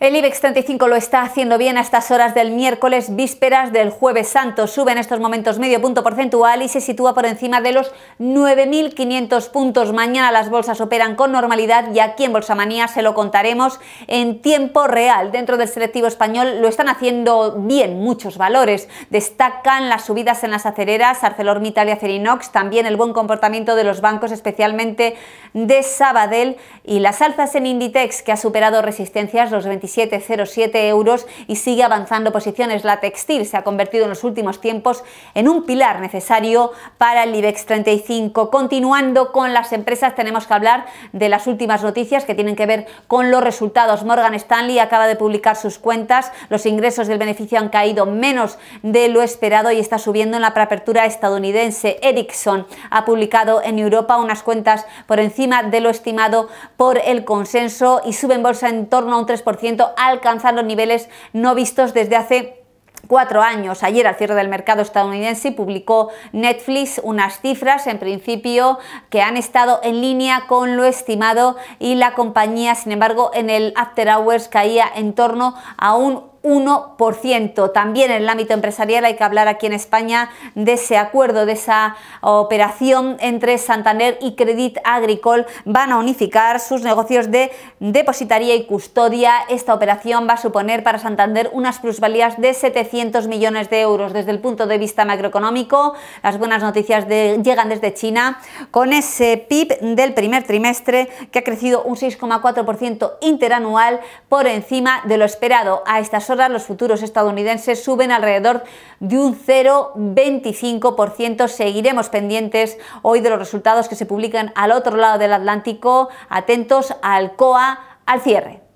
El IBEX 35 lo está haciendo bien a estas horas del miércoles, vísperas del jueves santo. Sube en estos momentos medio punto porcentual y se sitúa por encima de los 9.500 puntos. Mañana las bolsas operan con normalidad y aquí en Bolsamanía se lo contaremos en tiempo real. Dentro del selectivo español lo están haciendo bien muchos valores. Destacan las subidas en las acereras, ArcelorMittal y Acerinox, también el buen comportamiento de los bancos, especialmente de Sabadell y las alzas en Inditex que ha superado resistencias los 7,07 euros y sigue avanzando posiciones. La textil se ha convertido en los últimos tiempos en un pilar necesario para el IBEX 35. Continuando con las empresas, tenemos que hablar de las últimas noticias que tienen que ver con los resultados. Morgan Stanley acaba de publicar sus cuentas. Los ingresos del beneficio han caído menos de lo esperado y está subiendo en la preapertura estadounidense. Ericsson ha publicado en Europa unas cuentas por encima de lo estimado por el consenso y sube en bolsa en torno a un 3% alcanzando niveles no vistos desde hace cuatro años. Ayer al cierre del mercado estadounidense publicó Netflix unas cifras en principio que han estado en línea con lo estimado y la compañía sin embargo en el after hours caía en torno a un 1%. También en el ámbito empresarial hay que hablar aquí en España de ese acuerdo, de esa operación entre Santander y Credit Agricole. Van a unificar sus negocios de depositaría y custodia. Esta operación va a suponer para Santander unas plusvalías de 700 millones de euros. Desde el punto de vista macroeconómico, las buenas noticias llegan desde China con ese PIB del primer trimestre que ha crecido un 6,4% interanual por encima de lo esperado a estas horas los futuros estadounidenses suben alrededor de un 0,25%. Seguiremos pendientes hoy de los resultados que se publican al otro lado del Atlántico. Atentos al COA al cierre.